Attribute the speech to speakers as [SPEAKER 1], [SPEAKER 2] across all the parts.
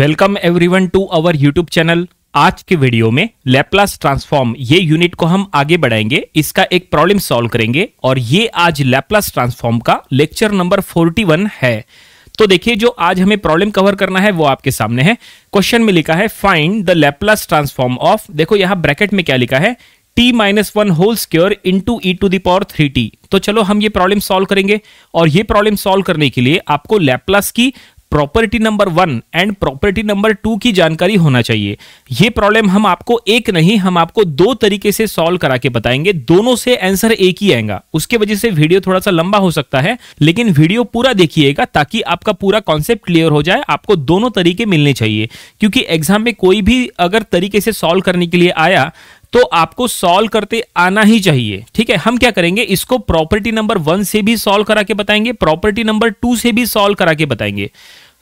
[SPEAKER 1] welcome everyone to our YouTube channel आज के video में लैपलास ट्रांसफॉर्म ये यूनिट को हम आगे बढ़ाएंगे इसका एक प्रॉब्लम सॉल्व करेंगे और ये आज लैपलास ट्रांसफॉर्म का लेक्चर नंबर 41 है तो देखिए जो आज हमें प्रॉब्लम कवर करना है वो आपके सामने है क्वेश्चन में लिखा है find the Laplace transform of देखो यहां ब्रैकेट में क्या लिखा है T minus one whole square into E to the power three T तो चलो हम ये प्रॉब्लम सॉल्व करेंगे और ये प्रॉब्लम सॉल्व करने के लिए आपको लैपलास की property number one and property number two की जानकारी होना चाहिए यह प्रॉब्लम हम आपको एक नहीं हम आपको दो तरीके से सॉल्व करा के बताएंगे दोनों से आंसर एक ही आएगा उसके वजह से वीडियो थोड़ा सा लंबा हो सकता है लेकिन वीडियो पूरा देखिएगा ताकि आपका पूरा कॉन्सेप्ट क्लियर हो जाए आपको दोनों तरीके मिलने चाहिए क्योंकि एग्जाम में कोई भी अगर तरीके से सॉल्व करने के लिए आया तो आपको सॉल्व करते आना ही चाहिए ठीक है हम क्या करेंगे इसको प्रॉपर्टी नंबर वन से भी सॉल्व करा के बताएंगे प्रॉपर्टी नंबर टू से भी सॉल्व करा के बताएंगे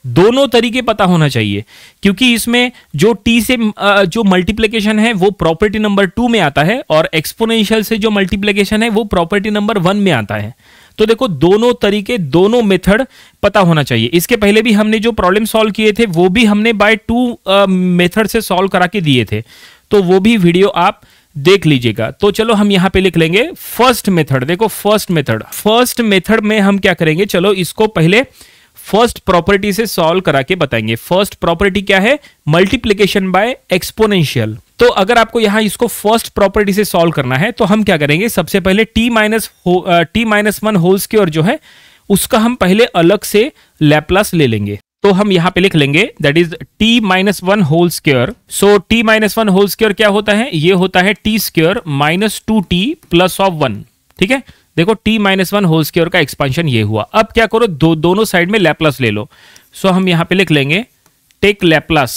[SPEAKER 1] दोनों तरीके पता होना चाहिए क्योंकि इसमें जो टी से जो मल्टीप्लिकेशन है वो प्रॉपर्टी नंबर टू में आता है और एक्सपोनेंशियल से जो मल्टीप्लिकेशन है वो प्रॉपर्टी नंबर वन में आता है तो देखो दोनों तरीके दोनों मेथड पता होना चाहिए इसके पहले भी हमने जो प्रॉब्लम सॉल्व किए थे वो भी हमने बाय टू मेथड से सॉल्व करा के दिए थे तो वो भी वीडियो आप देख लीजिएगा तो चलो हम यहां पे लिख लेंगे फर्स्ट मेथड देखो फर्स्ट मेथड फर्स्ट मेथड में हम क्या करेंगे चलो इसको पहले फर्स्ट प्रॉपर्टी से सॉल्व करा के बताएंगे फर्स्ट प्रॉपर्टी क्या है मल्टीप्लीकेशन बाय एक्सपोनेंशियल तो अगर आपको यहां इसको फर्स्ट प्रॉपर्टी से सॉल्व करना है तो हम क्या करेंगे सबसे पहले t minus t minus one holes की और जो है उसका हम पहले अलग से लैपलास ले लेंगे तो हम यहां पे लिख लेंगे that is t minus one whole square so t minus one whole square क्या होता है ये होता है t square minus two t plus of one ठीक है देखो t minus one whole square का एक्सपांशन ये हुआ अब क्या करो दो दोनों साइड में लैप्लस ले लो सो हम यहां पे लिख लेंगे टेक लैप्लस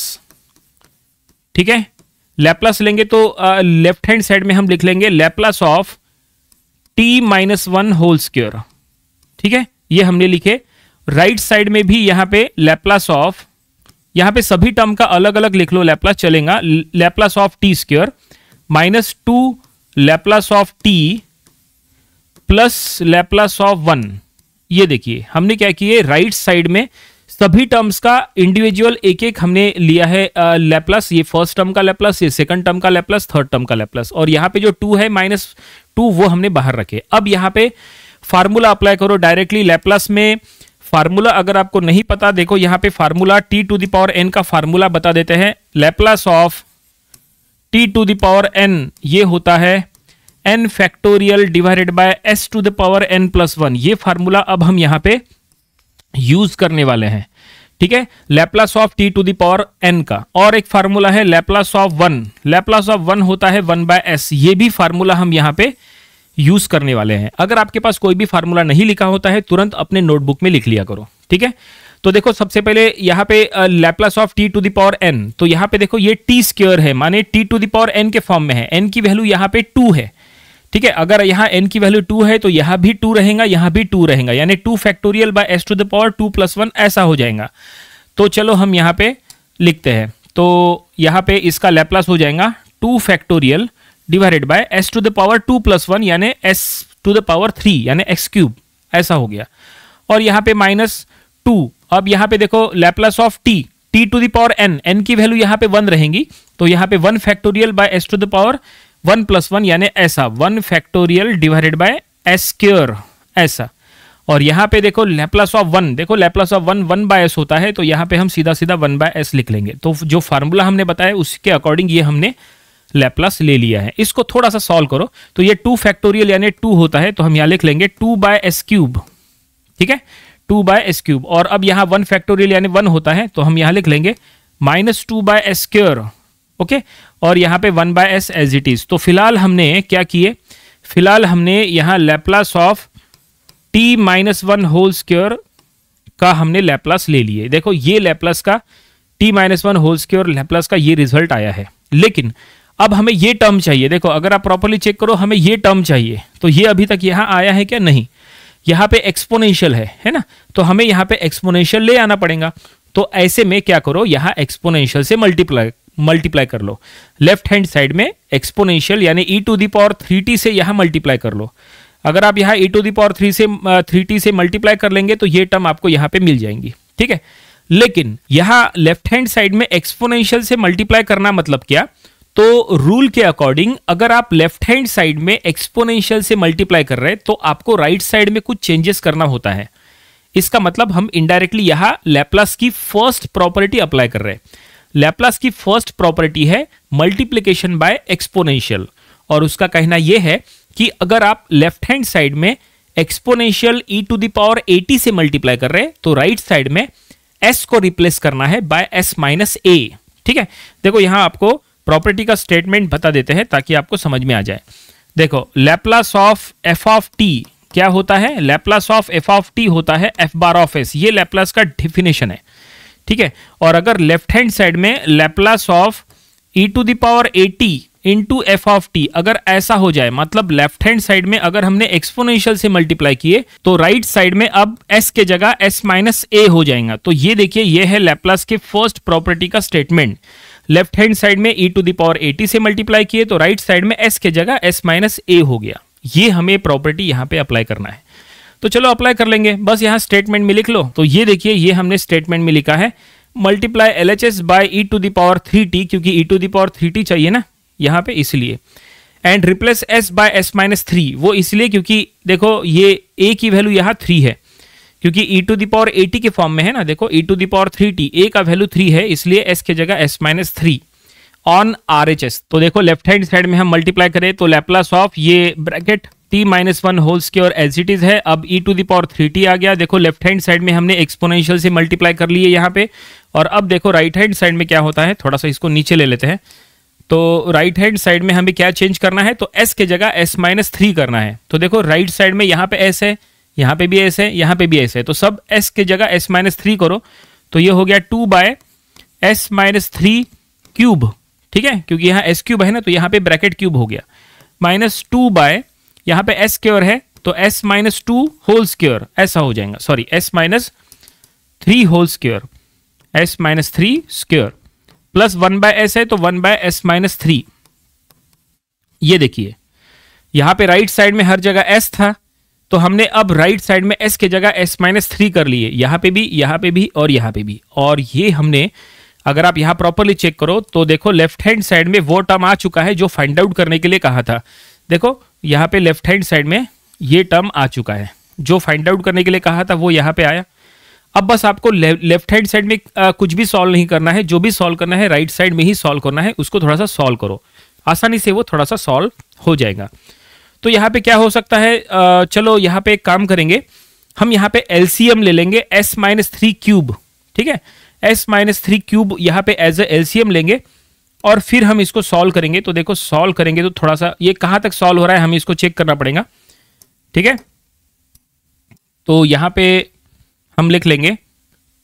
[SPEAKER 1] ठीक है लैप्लस लेंगे तो लेफ्ट हैंड साइड में हम लिख लेंगे Laplace of t minus one whole square ठीक है ये हमने लिखे राइट साइड में भी यहां पे लैप्लस ऑफ यहां पे सभी टर्म का अलग अलग लिख लो लैप्लस चलेगा Laplace of t square minus two Laplace of t plus Laplace of one ये देखिए हमने क्या किए राइट साइड में सभी टर्म्स का इंडिविजुअल एक एक हमने लिया है लेप्लस ये फर्स्ट टर्म का लेप्लस ये सेकंड टर्म का लेप्लस थर्ड टर्म का लेप्लस और यहाँ पे जो टू है माइनस टू वो हमने बाहर रखे अब यहाँ पे फार्मूला अप्लाई करो डायरेक्टली लेप्लस में फार्मूला अगर आपको नहीं पता देखो यहाँ पे formula t to the power n का फार्मूला बता देते हैं Laplace of t to the power n ये होता है n factorial divided by s to the power n plus one ये फार्मूला अब हम यहाँ पे यूज करने वाले हैं ठीक है Laplace of t to the power n का और एक फार्मूला है Laplace of one Laplace of one होता है वन बाय एस ये भी फार्मूला हम यहां पे यूज करने वाले हैं अगर आपके पास कोई भी फार्मूला नहीं लिखा होता है तुरंत अपने नोटबुक में लिख लिया करो ठीक है तो देखो सबसे पहले यहां पे Laplace of t to the power n तो यहाँ पे देखो ये टी स्क्र है माने टी टू दावर एन के फॉर्म में है एन की वैल्यू यहां पे टू है ठीक है अगर यहाँ एन की वैल्यू टू है तो यहाँ भी टू रहेगा यहाँ भी टू रहेगा यानी two factorial by s to the power two plus one ऐसा हो जाएगा तो चलो हम यहाँ पे लिखते हैं तो यहाँ पे इसका लेप्लस हो जाएगा two factorial divided by s to the power two plus one यानी s to the power three यानी एक्स क्यूब ऐसा हो गया और यहाँ पे माइनस टू अब यहाँ पे देखो Laplace of t t to the power n n की वैल्यू यहाँ पे वन रहेगी तो यहाँ पे one factorial by s to the power one plus one यानी ऐसा one factorial divided by s square ऐसा और यहां पे देखो लेप्लस ऑफ वन देखो Laplace of one one by s होता है तो यहां पे हम सीधा सीधा वन बाय एस लिख लेंगे तो जो फार्मूला हमने बताया उसके अकॉर्डिंग ये हमने लेप्लस ले लिया है इसको थोड़ा सा सॉल्व करो तो ये टू फैक्टोरियल यानी टू होता है तो हम यहां लिख लेंगे टू बाय एस क्यूब ठीक है टू बाय एस क्यूब और अब यहां वन फैक्टोरियल यानी वन होता है तो हम यहां लिख लेंगे minus two by s square okay और यहाँ पे one by s as it is तो फिलहाल हमने क्या किए फिलहाल हमने यहाँ Laplace of t minus one whole square का हमने लेप्लास ले लिए देखो ये लेप्लास का t minus one whole square Laplace का ये रिजल्ट आया है लेकिन अब हमें ये टर्म चाहिए देखो अगर आप प्रॉपरली चेक करो हमें ये टर्म चाहिए तो ये अभी तक यहाँ आया है क्या नहीं यहाँ पे एक्सपोनेंशियल है है ना तो हमें यहाँ पे एक्सपोनेंशियल ले आना पड़ेगा तो ऐसे में क्या करो यहाँ एक्सपोनेंशियल से मल्टीप्लाई मल्टीप्लाई कर लो लेफ्ट हैंड साइड में एक्सपोनेंशियल यानी e to the power three t से यहाँ मल्टीप्लाई कर लो अगर आप यहाँ e to the power three से थ्री टी से मल्टीप्लाई कर लेंगे तो ये टर्म आपको यहाँ पे मिल जाएंगी ठीक है लेकिन यहाँ लेफ्ट हैंड साइड में एक्सपोनेंशियल से मल्टीप्लाई करना मतलब क्या तो रूल के अकॉर्डिंग अगर आप लेफ्ट हैंड साइड में एक्सपोनेंशियल से मल्टीप्लाई कर रहे हैं तो आपको राइट right साइड में कुछ चेंजेस करना होता है इसका मतलब हम इनडायरेक्टली यहां लैपलास की फर्स्ट प्रॉपर्टी अप्लाई कर रहे हैं लैपलास की फर्स्ट प्रॉपर्टी है मल्टीप्लीकेशन बाय एक्सपोनेंशियल और उसका कहना यह है कि अगर आप लेफ्ट हैंड साइड में exponential e to the power a t से मल्टीप्लाई कर रहे हैं तो राइट right साइड में एस को रिप्लेस करना है बाय एस माइनस ए ठीक है देखो यहां आपको प्रॉपर्टी का स्टेटमेंट बता देते हैं ताकि आपको समझ में आ जाए देखो Laplace of f of t क्या होता है Laplace of f of t होता है एफ बार ऑफ एस ये लैपलास का डिफिनेशन है ठीक है और अगर लेफ्ट हैंड साइड में Laplace of e to the power a t into f of t अगर ऐसा हो जाए मतलब लेफ्ट हैंड साइड में अगर हमने एक्सपोनेंशियल से मल्टीप्लाई किए तो राइट right साइड में अब एस के जगह एस माइनस ए हो जाएगा तो ये देखिए ये है लेप्लास के फर्स्ट प्रॉपर्टी का स्टेटमेंट लेफ्ट हैंड साइड में ई टू दावर टी से मल्टीप्लाई किए तो राइट right साइड में एस के जगह एस माइनस ए हो गया ये हमें प्रॉपर्टी यहां पे अप्लाई करना है तो चलो अप्लाई कर लेंगे बस यहाँ स्टेटमेंट में लिख लो तो ये देखिए ये हमने स्टेटमेंट में लिखा है multiply L H S by e to the power three t क्योंकि e to the power three t चाहिए ना यहाँ पे इसलिए and replace s by s minus three वो इसलिए क्योंकि देखो ये ए की वैल्यू यहाँ थ्री है क्योंकि e to the power a t के फॉर्म में है ना देखो e to the power three t a का वैल्यू थ्री है इसलिए एस की जगह s minus three on R H S तो देखो लेफ्ट हैंड साइड में हम मल्टीप्लाई करें तो लेप्लास ऑफ ये bracket t minus one holes की और एज इट इज है अब e to the power three t आ गया देखो लेफ्ट हैंड साइड में हमने एक्सपोनेंशियल से मल्टीप्लाई कर लिए यहाँ पे और अब देखो राइट हैंड साइड में क्या होता है थोड़ा सा इसको नीचे ले लेते हैं तो राइट हैंड साइड में हमें क्या चेंज करना है तो एस के जगह एस माइनस थ्री करना है तो देखो राइट साइड में यहाँ पे एस है यहाँ पे भी एस है यहाँ पे भी एस है तो सब एस के जगह एस माइनस थ्री करो तो ये हो गया two by s minus three cube ठीक है क्योंकि यहाँ एस क्यूब है ना तो यहाँ पे ब्रैकेट क्यूब हो गया माइनस टू बाय यहां पे एस क्योर है तो s minus two whole square ऐसा हो जाएगा sorry s minus three whole square s minus three square plus one by s है तो one by s minus three ये देखिए यहां पे राइट साइड में हर जगह एस था तो हमने अब राइट साइड में एस की जगह एस माइनस थ्री कर लिए यहां पे भी यहां पे भी और यहां पे भी और ये हमने अगर आप यहां प्रॉपरली चेक करो तो देखो लेफ्ट हैंड साइड में वो टर्म आ चुका है जो फाइंड आउट करने के लिए कहा था देखो यहाँ पे लेफ्ट हैंड साइड में ये टर्म आ चुका है जो फाइंड आउट करने के लिए कहा था वो यहाँ पे आया अब बस आपको ले, लेफ्ट हैंड साइड में आ, कुछ भी सॉल्व नहीं करना है जो भी सॉल्व करना है राइट साइड में ही सॉल्व करना है उसको थोड़ा सा सॉल्व करो आसानी से वो थोड़ा सा सॉल्व हो जाएगा तो यहाँ पे क्या हो सकता है आ, चलो यहाँ पे एक काम करेंगे हम यहाँ पे एलसीएम ले लेंगे एस माइनस थ्री क्यूब ठीक है एस माइनस थ्री क्यूब यहाँ पे एज ए एलसीएम लेंगे और फिर हम इसको सॉल्व करेंगे तो देखो सॉल्व करेंगे तो थोड़ा सा ये कहां तक सॉल्व हो रहा है हमें इसको चेक करना पड़ेगा ठीक है तो यहां पे हम लिख लेंगे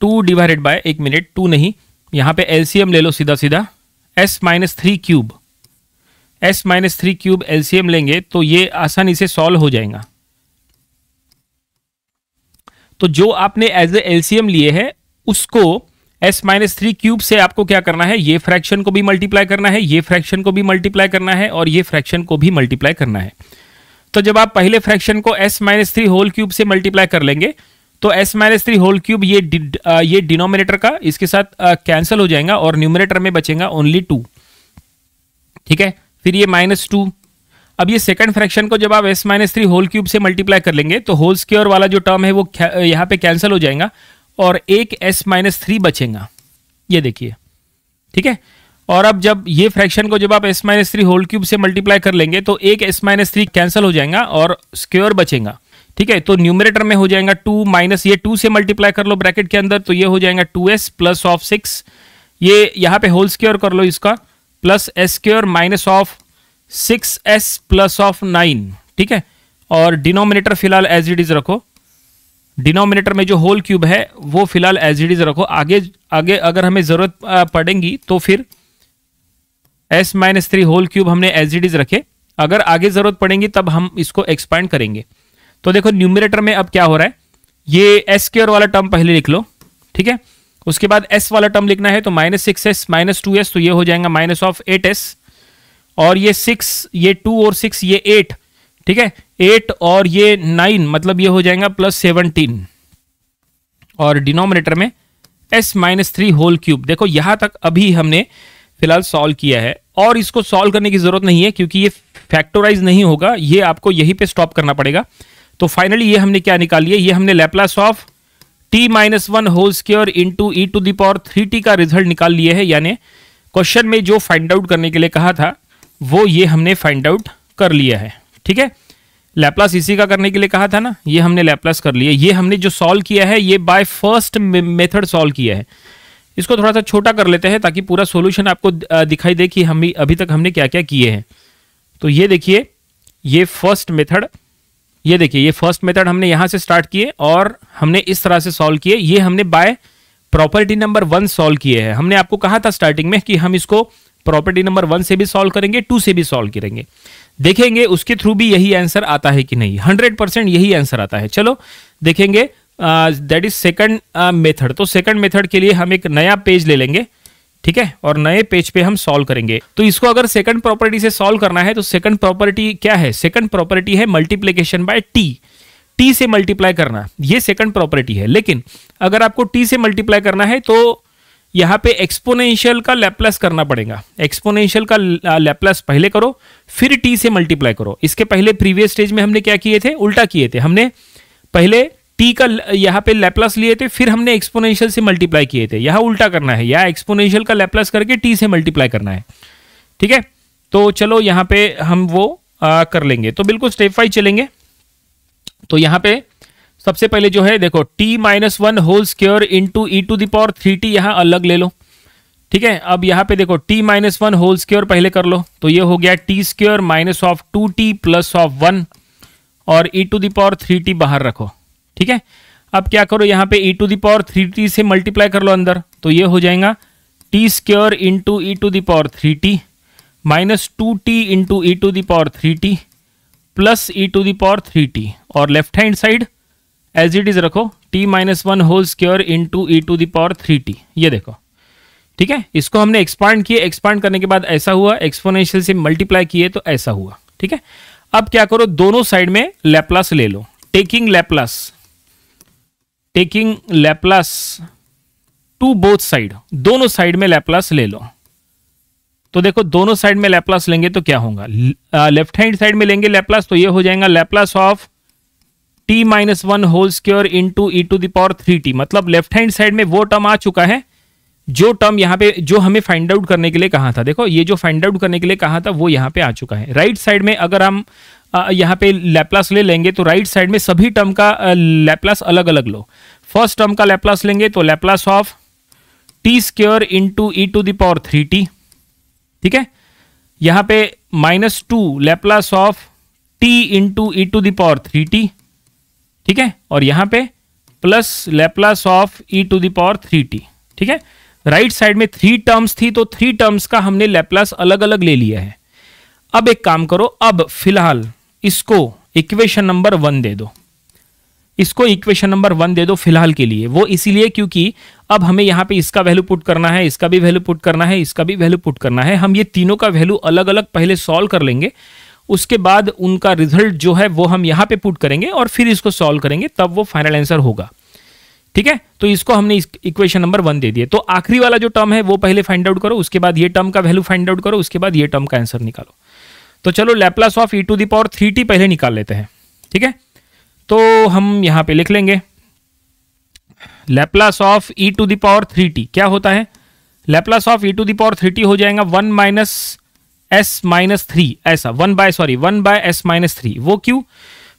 [SPEAKER 1] टू डिवाइडेड बाय एक मिनट टू नहीं यहां पे एलसीएम ले लो सीधा सीधा s minus three cube s minus three cube LCM लेंगे तो ये आसानी से सॉल्व हो जाएगा तो जो आपने एज ए एलसीएम लिए है उसको एस माइनस थ्री क्यूब से आपको क्या करना है ये फ्रैक्शन को भी मल्टीप्लाई करना है ये फ्रैक्शन को भी मल्टीप्लाई करना है और ये फ्रैक्शन को भी मल्टीप्लाई करना है तो जब आप पहले फ्रैक्शन को s minus three whole cube से मल्टीप्लाई कर लेंगे तो s minus three whole cube ये uh, ये डिनोमिनेटर का इसके साथ कैंसिल uh, हो जाएगा और न्यूमिनेटर में बचेगा ओनली टू ठीक है फिर ये माइनस टू अब ये सेकंड फ्रैक्शन को जब आप s minus three whole cube से मल्टीप्लाई कर लेंगे तो होल स्क्योर वाला जो टर्म है वो यहाँ पे कैंसिल हो जाएगा और एक एस माइनस थ्री बचेगा ये देखिए ठीक है और अब जब ये फ्रैक्शन को जब आप s minus three whole cube से मल्टीप्लाई कर लेंगे तो एक एस माइनस थ्री कैंसिल हो जाएगा और स्क्योर बचेगा ठीक है तो न्यूमरेटर में हो जाएगा टू माइनस ये टू से मल्टीप्लाई कर लो ब्रैकेट के अंदर तो ये हो जाएगा two s plus of six ये यहाँ पे होल स्क्योर कर लो इसका plus s square minus of six s plus of nine ठीक है और डिनोमिनेटर फिलहाल एज इट इज रखो डिनोमिनेटर में जो होल क्यूब है वो फिलहाल एज इट इज रखो आगे आगे अगर हमें ज़रूरत पड़ेगी तो फिर s minus three whole cube हमने एज इट इज रखे अगर आगे ज़रूरत पड़ेगी तब हम इसको एक्सपैंड करेंगे तो देखो न्यूमिनेटर में अब क्या हो रहा है ये एस केयर वाला टर्म पहले लिख लो ठीक है उसके बाद एस वाला टर्म लिखना है तो minus six s minus two s तो ये हो जाएगा माइनस ऑफ एट एस और ये सिक्स ये टू और सिक्स ये एट ठीक है एट और ये नाइन मतलब ये हो जाएगा प्लस सेवनटीन और डिनोमिनेटर में s minus three whole cube देखो यहां तक अभी हमने फिलहाल सॉल्व किया है और इसको सॉल्व करने की ज़रूरत नहीं है क्योंकि ये फैक्टोराइज नहीं होगा ये आपको यहीं पे स्टॉप करना पड़ेगा तो फाइनली ये हमने क्या निकाल लिया ये हमने Laplace of t minus one whole square to E to the power three t का रिजल्ट निकाल लिए है यानी क्वेश्चन में जो फाइंड आउट करने के लिए कहा था वो ये हमने फाइंड आउट कर लिया है ठीक है लैपलास इसी का करने के लिए कहा था ना ये हमने लैपलास कर लिया ये हमने जो सॉल्व किया है ये बाय फर्स्ट मेथड सॉल्व किया है इसको थोड़ा सा छोटा कर लेते हैं ताकि पूरा सॉल्यूशन आपको दिखाई दे कि हम अभी तक हमने क्या क्या किए हैं तो ये देखिए ये फर्स्ट मेथड ये देखिए ये फर्स्ट मेथड हमने यहां से स्टार्ट किए और हमने इस तरह से सॉल्व किए ये हमने by property number one solve किए हैं हमने आपको कहा था स्टार्टिंग में कि हम इसको प्रॉपर्टी नंबर वन से भी सॉल्व करेंगे टू से भी सॉल्व करेंगे देखेंगे उसके थ्रू भी यही आंसर आता है कि नहीं हंड्रेड परसेंट यही आंसर आता है चलो देखेंगे दैट इज सेकंड मेथड तो सेकंड मेथड के लिए हम एक नया पेज ले लेंगे ठीक है और नए पेज पे हम सॉल्व करेंगे तो इसको अगर सेकंड प्रॉपर्टी से सॉल्व करना है तो सेकंड प्रॉपर्टी क्या है सेकंड प्रॉपर्टी है मल्टीप्लीकेशन बाय टी टी से मल्टीप्लाई करना ये सेकंड प्रॉपर्टी है लेकिन अगर आपको टी से मल्टीप्लाई करना है तो यहाँ पे एक्सपोनेंशियल का लैप्लस करना पड़ेगा एक्सपोनेंशियल का लैप्लस पहले करो फिर टी से मल्टीप्लाई करो इसके पहले प्रीवियस स्टेज में हमने क्या किए थे उल्टा किए थे हमने पहले टी का यहाँ पे लैप्लस लिए थे फिर हमने एक्सपोनेंशियल से मल्टीप्लाई किए थे यहाँ उल्टा करना है या एक्सपोनेंशियल का लैप्लस करके टी से मल्टीप्लाई करना है ठीक है तो चलो यहाँ पे हम वो आ, कर लेंगे तो बिल्कुल स्टेप वाइज चलेंगे तो यहाँ पे सबसे पहले जो है देखो t minus one whole square into e to the power three t यहां अलग ले लो ठीक है अब यहां पे देखो t minus one whole square पहले कर लो तो ये हो गया t square minus of two t plus of one और e to the power three t बाहर रखो ठीक है अब क्या करो यहां पे e to the power three t से मल्टीप्लाई कर लो अंदर तो ये हो जाएगा t square into e to the power three t minus two t into e to the power three T plus e to the power three t और left hand side as it is रखो t minus one whole square into E to the power three t ये देखो ठीक है इसको हमने expand किए expand करने के बाद ऐसा हुआ एक्सपोनेंशियल से मल्टीप्लाई किए तो ऐसा हुआ ठीक है अब क्या करो दोनों साइड में लेप्लास ले लो taking Laplace taking Laplace to both side दोनों साइड में लेप्लास ले लो तो देखो दोनों साइड में लेप्लास लेंगे तो क्या होगा लेफ्ट हैंड साइड में लेंगे लेप्लास तो ये हो जाएगा Laplace of t minus one whole square into E to the power three t मतलब लेफ्ट हैंड साइड में वो टर्म आ चुका है जो टर्म यहाँ पे जो हमें फाइंड आउट करने के लिए कहा था देखो ये जो फाइंड आउट करने के लिए कहा था वो यहाँ पे आ चुका है राइट right साइड में अगर हम यहाँ पे लैप्लास ले लेंगे तो राइट right साइड में सभी टर्म का लैप्लास अलग अलग लो फर्स्ट टर्म का लैप्लास लेंगे तो Laplace of t square into E to the power three t ठीक है यहाँ पे minus two Laplace of t into e to the power three t ठीक है और यहां पे plus Laplace of e to the power three t ठीक है राइट साइड में थ्री टर्म्स थी तो थ्री टर्म्स का हमने लेप्लस अलग अलग ले लिया है अब एक काम करो अब फिलहाल इसको इक्वेशन नंबर वन दे दो इसको इक्वेशन नंबर वन दे दो फिलहाल के लिए वो इसीलिए क्योंकि अब हमें यहां पे इसका वैल्यू पुट करना है इसका भी वैल्यू पुट करना है इसका भी वैल्यू पुट करना है हम ये तीनों का वैल्यू अलग अलग पहले सॉल्व कर लेंगे उसके बाद उनका रिजल्ट जो है वो हम यहां पे पुट करेंगे और फिर इसको सॉल्व करेंगे तब वो फाइनल आंसर होगा ठीक है तो इसको हमने इक्वेशन नंबर वन दे दिया तो आखिरी वाला जो टर्म है वो पहले फाइंड आउट करो उसके बाद ये टर्म का वैल्यू फाइंड आउट करो उसके बाद ये टर्म का आंसर निकालो तो चलो Laplace of e to the power three t पहले निकाल लेते हैं ठीक है तो हम यहां पर लिख लेंगे Laplace of e to the power three t क्या होता है Laplace of e to the power three t हो जाएगा one minus s minus three ऐसा one by sorry one by s minus three वो क्यों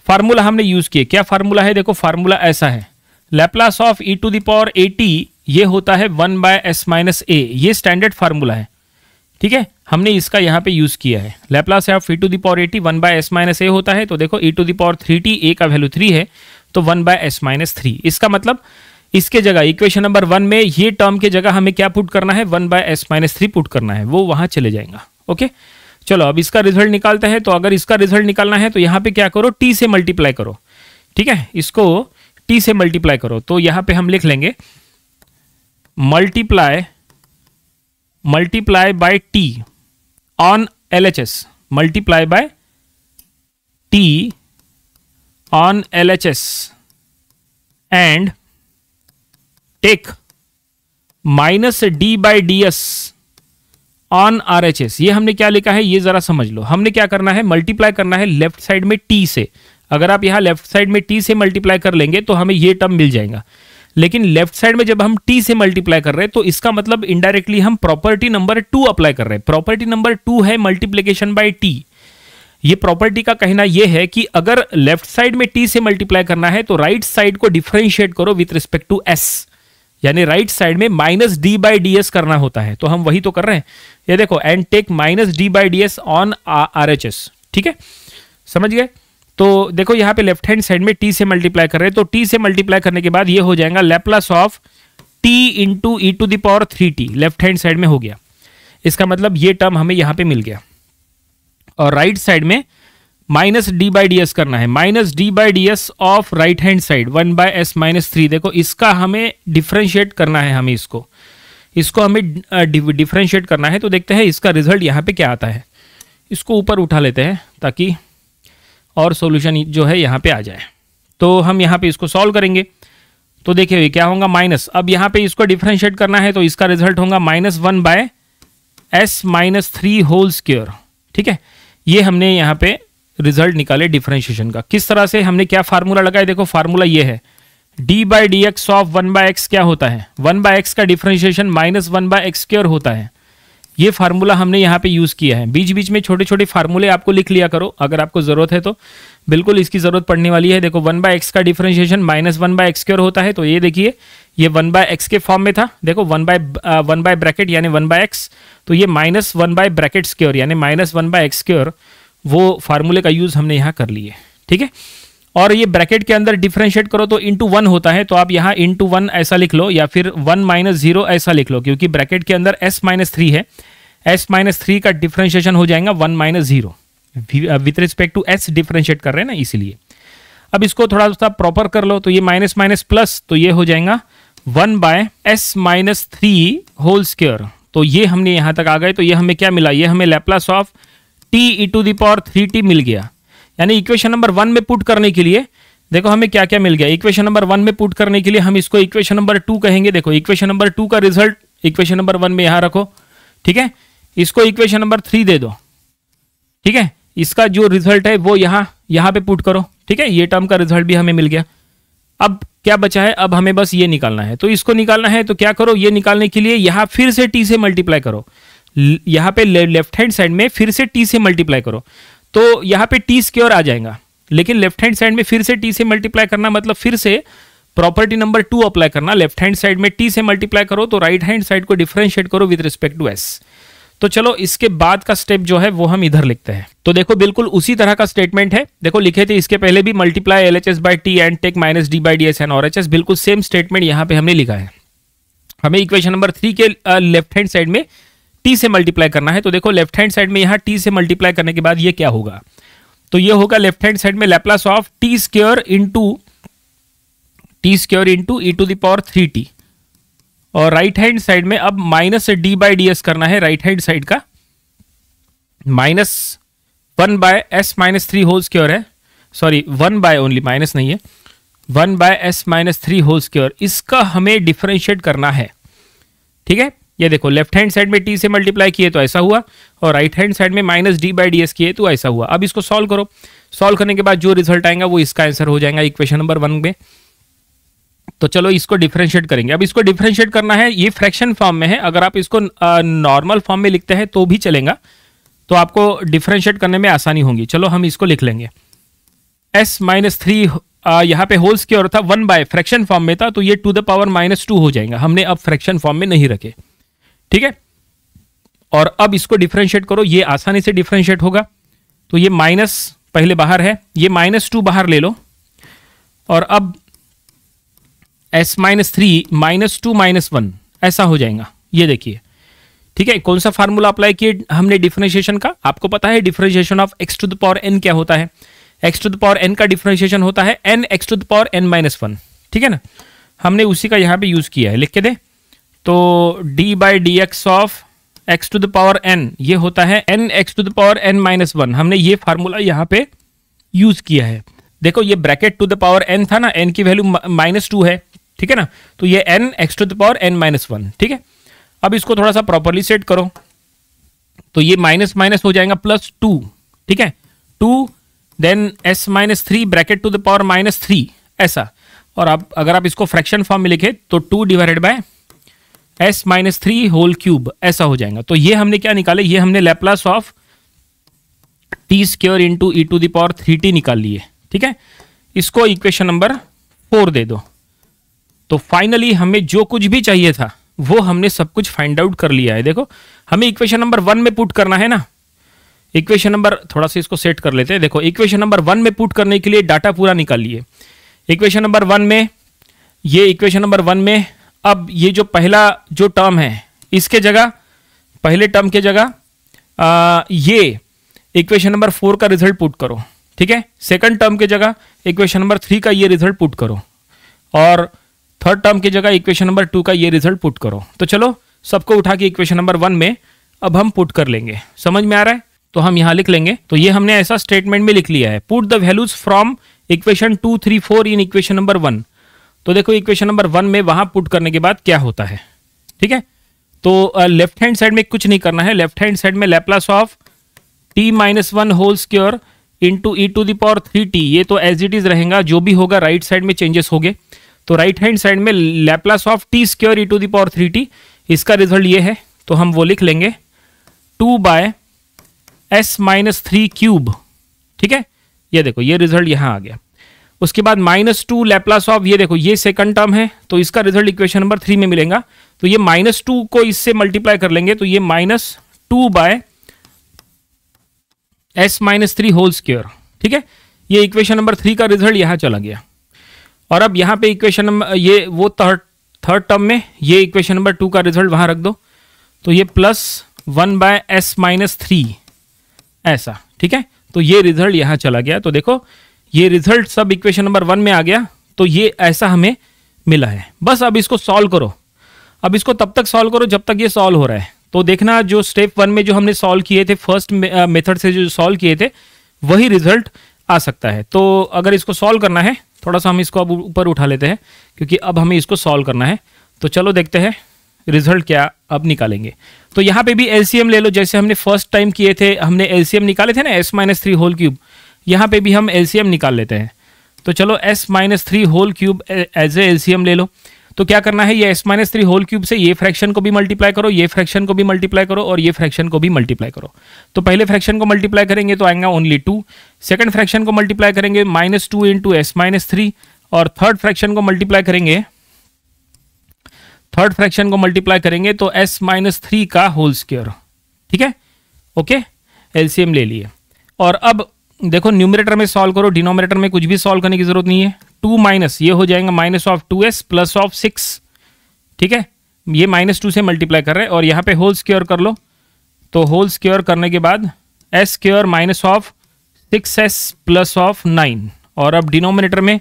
[SPEAKER 1] फार्मूला हमने यूज किए क्या फार्मूला है देखो फार्मूला ऐसा है Laplace of e to the power a t ये होता है one by s minus a ये स्टैंडर्ड फार्मूला है ठीक है हमने इसका यहाँ पे यूज किया है Laplace of e to the power a t one by s minus a होता है तो देखो e to the power three t a का वैल्यू थ्री है तो one by s minus three इसका मतलब इसके जगह इक्वेशन नंबर वन में ये टर्म के जगह हमें क्या पुट करना है one by s minus three put करना है वो वहां चले जाएगा ओके चलो अब इसका रिजल्ट निकालते हैं तो अगर इसका रिजल्ट निकालना है तो यहाँ पे क्या करो टी से मल्टीप्लाई करो ठीक है इसको टी से मल्टीप्लाई करो तो यहाँ पे हम लिख लेंगे multiply multiply by t on L H S multiply by t on L H S and take minus d by ds on R H S ये हमने क्या लिखा है ये जरा समझ लो हमने क्या करना है मल्टीप्लाई करना है लेफ्ट साइड में टी से अगर आप यहाँ लेफ्ट साइड में टी से मल्टीप्लाई कर लेंगे तो हमें ये टर्म मिल जाएगा लेकिन लेफ्ट साइड में जब हम टी से मल्टीप्लाई कर रहे हैं तो इसका मतलब इनडायरेक्टली हम प्रॉपर्टी नंबर टू अप्लाई कर रहे हैं प्रॉपर्टी नंबर टू है मल्टीप्लीकेशन बाई टी ये प्रॉपर्टी का कहना यह है कि अगर लेफ्ट साइड में टी से मल्टीप्लाई करना है तो राइट right साइड को डिफ्रेंशिएट करो विथ रिस्पेक्ट टू एस यानी राइट साइड में minus d by d s करना होता है तो हम वही तो कर रहे हैं ये देखो and take minus d by d on R ठीक है समझ गए तो देखो यहां पे लेफ्ट हैंड साइड में टी से मल्टीप्लाई कर रहे हैं तो टी से मल्टीप्लाई करने के बाद ये हो जाएगा Laplace of t into e to the power three t left hand side में हो गया इसका मतलब ये टर्म हमें यहां पे मिल गया और राइट right साइड में minus d by d s करना है minus d by d s of right hand side one by s minus three देखो इसका हमें डिफ्रेंशिएट करना है हमें इसको इसको हमें डिफ्रेंशिएट करना है तो देखते हैं इसका रिजल्ट यहाँ पे क्या आता है इसको ऊपर उठा लेते हैं ताकि और सोल्यूशन जो है यहाँ पे आ जाए तो हम यहाँ पे इसको सॉल्व करेंगे तो देखिए क्या होगा माइनस अब यहाँ पे इसको डिफ्रेंशिएट करना है तो इसका रिजल्ट होगा minus one by s minus three whole square ठीक है ये हमने यहाँ पे रिजल्ट निकाले डिफरेंशिएशन का किस तरह से हमने क्या फार्मूला लगाया देखो फार्मूला ये है d by d x of one by x क्या होता है वन बाय एक्स का differentiation minus one by x square होता है ये फार्मूला हमने यहाँ पे यूज़ किया है बीच बीच में छोटे छोटे फार्मूले आपको लिख लिया करो अगर आपको ज़रूरत है तो बिल्कुल इसकी ज़रूरत पड़ने वाली है देखो वन बाय एक्स का differentiation minus one by x square होता है तो ये देखिए ये वन बाय एक्स के फॉर्म में था देखो one by one by bracket यानी वन बाय एक्स तो ये minus one by bracket square यानी minus one by x square वो फार्मूले का यूज़ हमने यहाँ कर लिए ठीक है और ये ब्रैकेट के अंदर डिफ्रेंशिएट करो तो इंटू वन होता है तो आप यहाँ इंटू वन ऐसा लिख लो या फिर वन माइनस जीरो ऐसा लिख लो क्योंकि ब्रैकेट के अंदर एस माइनस थ्री है एस माइनस थ्री का डिफ्रेंशिएशन हो जाएगा one minus zero with respect to s differentiate कर रहे हैं ना इसीलिए अब इसको थोड़ा सा प्रॉपर कर लो तो ये माइनस माइनस प्लस तो ये हो जाएगा one by s minus three whole square तो ये हमने यहाँ तक आ गए तो ये हमें क्या मिला ये हमें Laplace of t e to the power three t मिल गया यानी इक्वेशन नंबर वन में पुट करने के लिए देखो हमें क्या क्या मिल गया इक्वेशन नंबर वन में पुट करने के लिए हम इसको इक्वेशन नंबर टू कहेंगे देखो इक्वेशन नंबर टू का रिजल्ट इक्वेशन नंबर वन में यहां रखो ठीक है इसको इक्वेशन नंबर थ्री दे दो ठीक है इसका जो रिजल्ट है वो यहां यहां पे पुट करो ठीक है ये टर्म का रिजल्ट भी हमें मिल गया अब क्या बचा है अब हमें बस ये निकालना है तो इसको निकालना है तो क्या करो ये निकालने के लिए यहां फिर से टी से मल्टीप्लाई करो यहाँ पे लेफ्ट हैंड साइड में फिर से टी से मल्टीप्लाई करो तो यहाँ पे टी स्क्योर आ जाएगा लेकिन लेफ्ट हैंड साइड में फिर से टी से मल्टीप्लाई करना मतलब फिर से प्रॉपर्टी नंबर टू अप्लाई करना लेफ्ट हैंड साइड में टी से मल्टीप्लाई करो तो राइट हैंड साइड को डिफ्रेंशिएट करो विद रिस्पेक्ट टू एस तो चलो इसके बाद का स्टेप जो है वो हम इधर लिखते हैं तो देखो बिल्कुल उसी तरह का स्टेटमेंट है देखो लिखे थे इसके पहले भी multiply L H S by t and take minus d by d s on R H S बिल्कुल सेम स्टेटमेंट यहां पे हमने लिखा है हमें इक्वेशन नंबर थ्री के लेफ्ट हैंड साइड में टी से मल्टीप्लाई करना है तो देखो लेफ्ट हैंड साइड में यहाँ टी से मल्टीप्लाई करने के बाद ये क्या होगा तो ये होगा लेफ्ट हैंड साइड में Laplace of t square into t square into e to the power three t और राइट हैंड साइड में अब minus d by d s करना है राइट हैंड साइड का minus one by s minus three whole square है sorry one by only minus नहीं है one by s minus three whole square इसका हमें डिफ्रेंशिएट करना है ठीक है ये देखो लेफ्ट हैंड साइड में टी से मल्टीप्लाई किए तो ऐसा हुआ और राइट हैंड साइड में minus d by d s किए तो ऐसा हुआ अब इसको सॉल्व करो सॉल्व करने के बाद जो रिजल्ट आएगा वो इसका आंसर हो जाएगा इक्वेशन नंबर वन में तो चलो इसको डिफ्रेंशिएट करेंगे अब इसको डिफ्रेंशिएट करना है ये फ्रैक्शन फॉर्म में है अगर आप इसको नॉर्मल फॉर्म में लिखते हैं तो भी चलेगा तो आपको डिफ्रेंशिएट करने में आसानी होगी चलो हम इसको लिख लेंगे एस माइनस थ्री यहाँ पे होल्स की और था वन बाय फ्रैक्शन फॉर्म में था तो ये to the power minus two हो जाएगा हमने अब फ्रैक्शन फॉर्म में नहीं रखे ठीक है और अब इसको डिफ्रेंशिएट करो ये आसानी से डिफ्रेंशिएट होगा तो ये माइनस पहले बाहर है ये माइनस टू बाहर ले लो और अब s minus three minus two minus one ऐसा हो जाएगा ये देखिए ठीक है कौन सा फार्मूला अप्लाई किए हमने डिफ्रेंशिएशन का आपको पता है differentiation of x to the power n क्या होता है x to the power n का डिफ्रेंशिएशन होता है n x to the power n minus one ठीक है ना हमने उसी का यहां पे यूज़ किया है लिख के दे तो d by d x of x to the power n ये होता है n x to the power n minus one हमने ये फार्मूला यहाँ पे यूज किया है देखो ये bracket to the power n था ना एन की वैल्यू माइनस टू है ठीक है ना तो ये n x to the power n minus one ठीक है अब इसको थोड़ा सा प्रॉपरली सेट करो तो ये माइनस माइनस हो जाएगा प्लस टू ठीक है two then s minus three bracket to the power minus three ऐसा और आप अगर आप इसको फ्रैक्शन फॉर्म में लिखे तो two divided by s minus three whole cube ऐसा हो जाएगा तो ये हमने क्या निकाले ये हमने Laplace of t square into e to the power three t निकाल लिए ठीक है इसको इक्वेशन नंबर फोर दे दो तो फाइनली हमें जो कुछ भी चाहिए था वो हमने सब कुछ फाइंड आउट कर लिया है देखो हमें इक्वेशन नंबर वन में पुट करना है ना इक्वेशन नंबर थोड़ा सा इसको सेट कर लेते हैं देखो इक्वेशन नंबर वन में पुट करने के लिए डाटा पूरा निकाल लिए इक्वेशन नंबर वन में ये इक्वेशन नंबर वन में अब ये जो पहला जो टर्म है इसके जगह पहले टर्म के जगह ये इक्वेशन नंबर फोर का रिजल्ट पुट करो ठीक है सेकंड टर्म के जगह इक्वेशन नंबर थ्री का ये रिजल्ट पुट करो और थर्ड टर्म के जगह इक्वेशन नंबर टू का ये रिजल्ट पुट करो तो चलो सबको उठा के इक्वेशन नंबर वन में अब हम पुट कर लेंगे समझ में आ रहा है तो हम यहां लिख लेंगे तो ये हमने ऐसा स्टेटमेंट में लिख लिया है put the values from equation two three four in equation number one तो देखो इक्वेशन नंबर वन में वहां पुट करने के बाद क्या होता है ठीक है तो लेफ्ट हैंड साइड में कुछ नहीं करना है लेफ्ट हैंड साइड में Laplace of t minus one whole square into E to the power three t ये तो एज इट इज रहेगा जो भी होगा राइट साइड में चेंजेस हो गए तो राइट हैंड साइड में Laplace of t square e to the power three t इसका रिजल्ट ये है तो हम वो लिख लेंगे two by s minus three cube ठीक है ये देखो ये रिजल्ट यहां आ गया उसके बाद माइनस टू लेप्लास ऑफ ये देखो ये सेकंड टर्म है तो इसका रिजल्ट इक्वेशन नंबर थ्री में मिलेगा तो ये माइनस टू को इससे मल्टीप्लाई कर लेंगे तो ये minus two by s minus three whole square ठीक है ये इक्वेशन नंबर थ्री का रिजल्ट यहां चला गया और अब यहां पे इक्वेशन नंबर ये वो थर्ड थर्ड टर्म में ये इक्वेशन नंबर टू का रिजल्ट वहां रख दो तो ये plus one by s minus three ऐसा ठीक है तो ये रिजल्ट यहां चला गया तो देखो ये रिजल्ट सब इक्वेशन नंबर वन में आ गया तो ये ऐसा हमें मिला है बस अब इसको सॉल्व करो अब इसको तब तक सॉल्व करो जब तक ये सॉल्व हो रहा है तो देखना जो स्टेप वन में जो हमने सॉल्व किए थे फर्स्ट मेथड से जो सॉल्व किए थे वही रिजल्ट आ सकता है तो अगर इसको सॉल्व करना है थोड़ा सा हम इसको अब ऊपर उठा लेते हैं क्योंकि अब हमें इसको सॉल्व करना है तो चलो देखते हैं रिजल्ट क्या अब निकालेंगे तो यहाँ पे भी एलसीएम ले लो जैसे हमने फर्स्ट टाइम किए थे हमने एलसीएम निकाले थे ना s minus three whole cube यहाँ पे भी हम एलसीएम निकाल लेते हैं तो चलो s minus three whole cube as a LCM ले लो तो क्या करना है ये s minus three whole cube से ये फ्रैक्शन को भी मल्टीप्लाई करो ये फ्रैक्शन को भी मल्टीप्लाई करो और ये फ्रैक्शन को भी मल्टीप्लाई करो तो पहले फ्रैक्शन को मल्टीप्लाई करेंगे तो आएगा ओनली टू सेकेंड फ्रैक्शन को मल्टीप्लाई करेंगे minus two into s minus three और थर्ड फ्रैक्शन को मल्टीप्लाई करेंगे थर्ड फ्रैक्शन को मल्टीप्लाई करेंगे तो एस माइनस थ्री का होल स्क्योर ठीक है ओके एलसीएम ले लिए और अब देखो न्यूमरेटर में सॉल्व करो डिनोमिनेटर में कुछ भी सॉल्व करने की जरूरत नहीं है टू माइनस ये हो जाएगा minus of two s plus of six ठीक है ये माइनस टू से मल्टीप्लाई कर रहे हैं और यहाँ पे होल स्क्योर कर लो तो होल स्क्योर करने के बाद s square minus of six s plus of nine और अब डिनोमिनेटर में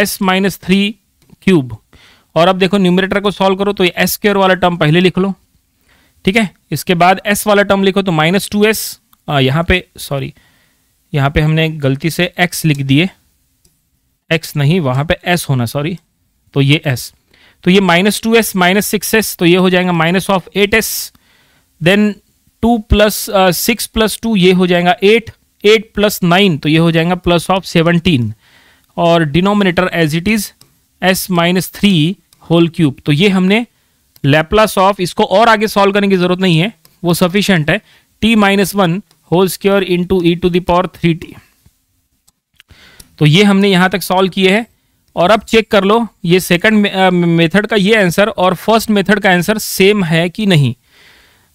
[SPEAKER 1] एस माइनस थ्री क्यूब और अब देखो न्यूमरेटर को सॉल्व करो तो ये एस स्क्योर वाला टर्म पहले लिख लो ठीक है इसके बाद एस वाला टर्म लिखो तो माइनस टू एस यहाँ पे सॉरी यहाँ पे हमने गलती से एक्स लिख दिए x नहीं वहाँ पे एस होना सॉरी तो ये एस तो ये minus two s minus six s तो ये हो जाएगा minus of eight s then two plus six plus two ये हो जाएगा एट एट प्लस नाइन तो ये हो जाएगा प्लस ऑफ सेवनटीन और denominator as it is s minus three whole cube तो ये हमने लेप्लास ऑफ इसको और आगे सॉल्व करने की ज़रूरत नहीं है वो सफिशेंट है T minus one whole square to E to the power three T तो ये हमने यहां तक सॉल्व किए हैं और अब चेक कर लो ये सेकंड मेथड का ये आंसर और फर्स्ट मेथड का आंसर सेम है कि नहीं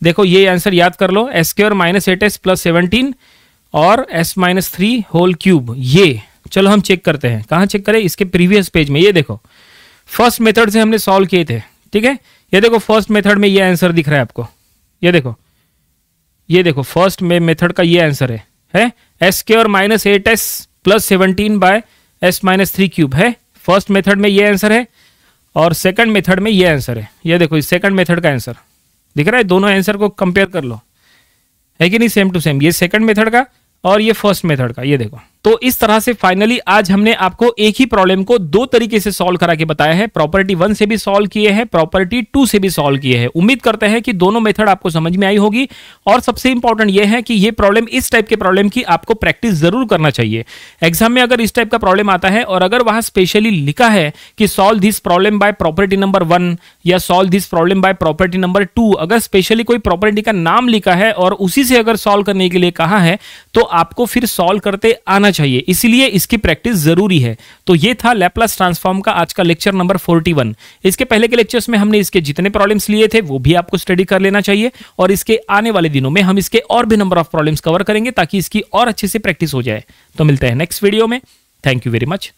[SPEAKER 1] देखो ये आंसर याद कर लो s square minus eight s plus seventeen और s minus three whole cube ये चलो हम चेक करते हैं कहाँ चेक करें इसके प्रीवियस पेज में ये देखो फर्स्ट मेथड से हमने सॉल्व किए थे ठीक है ये देखो फर्स्ट मेथड में ये आंसर दिख रहा है आपको ये देखो ये देखो फर्स्ट में मेथड का ये आंसर है है एस के और minus eight s plus seventeen by s minus three cube है फर्स्ट मेथड में ये आंसर है और सेकंड मेथड में ये आंसर है ये देखो इस सेकंड मेथड का आंसर दिख रहा है दोनों आंसर को कंपेयर कर लो है कि नहीं सेम टू सेम ये सेकंड मेथड का और ये फर्स्ट मेथड का ये देखो तो इस तरह से फाइनली आज हमने आपको एक ही प्रॉब्लम को दो तरीके से सॉल्व करा के बताया है प्रॉपर्टी वन से भी सॉल्व किए हैं प्रॉपर्टी टू से भी सॉल्व किए हैं उम्मीद करते हैं कि दोनों मेथड आपको समझ में आई होगी और सबसे इंपॉर्टेंट यह है कि यह प्रॉब्लम इस टाइप के प्रॉब्लम की आपको प्रैक्टिस जरूर करना चाहिए एग्जाम में अगर इस टाइप का प्रॉब्लम आता है और अगर वहां स्पेशली लिखा है कि solve this problem by property number one या solve this problem by property number two अगर स्पेशली कोई प्रॉपर्टी का नाम लिखा है और उसी से अगर सॉल्व करने के लिए कहा है तो आपको फिर सॉल्व करते आना होना चाहिए इसीलिए इसकी प्रैक्टिस जरूरी है तो ये था लैपलास ट्रांसफॉर्म का आज का लेक्चर नंबर 41 इसके पहले के लेक्चर्स में हमने इसके जितने प्रॉब्लम्स लिए थे वो भी आपको स्टडी कर लेना चाहिए और इसके आने वाले दिनों में हम इसके और भी नंबर ऑफ प्रॉब्लम्स कवर करेंगे ताकि इसकी और अच्छे से प्रैक्टिस हो जाए तो मिलते हैं नेक्स्ट वीडियो में थैंक यू वेरी मच